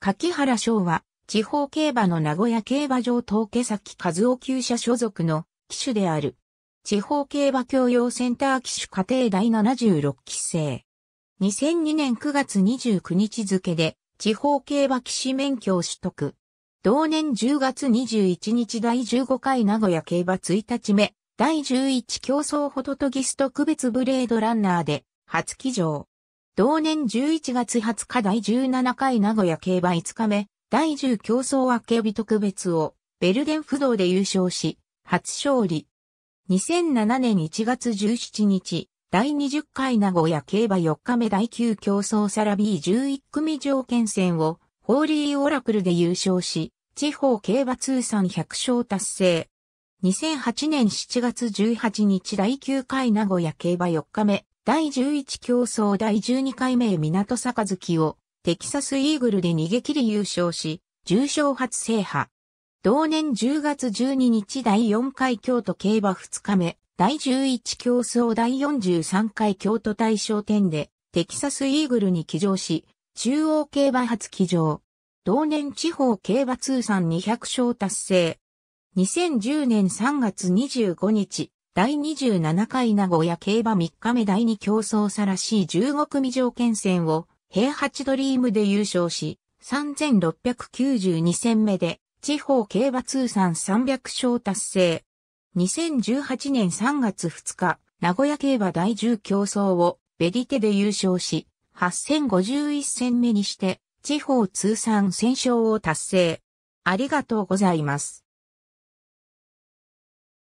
柿原翔は、地方競馬の名古屋競馬場東家崎和夫厩舎所属の騎手である。地方競馬教養センター騎手家庭第76期生。2002年9月29日付で、地方競馬騎士免許を取得。同年10月21日第15回名古屋競馬1日目、第11競争ホトトギス特別ブレードランナーで、初騎乗。同年11月20日第17回名古屋競馬5日目、第10競争明け日特別を、ベルデン不動で優勝し、初勝利。2007年1月17日、第20回名古屋競馬4日目第9競争サラビー11組条件戦を、ホーリーオラクルで優勝し、地方競馬通算100勝達成。2008年7月18日第9回名古屋競馬4日目、第11競争第12回目港杯をテキサスイーグルで逃げ切り優勝し、重賞初制覇。同年10月12日第4回京都競馬2日目、第11競争第43回京都大賞典でテキサスイーグルに騎乗し、中央競馬初騎乗。同年地方競馬通算200勝達成。2010年3月25日、第27回名古屋競馬3日目第2競争さらしい15組条件戦を、平八ドリームで優勝し、3692戦目で、地方競馬通算300勝達成。2018年3月2日、名古屋競馬第10競争を、ベリテで優勝し、8051戦目にして、地方通算1000勝を達成。ありがとうございます。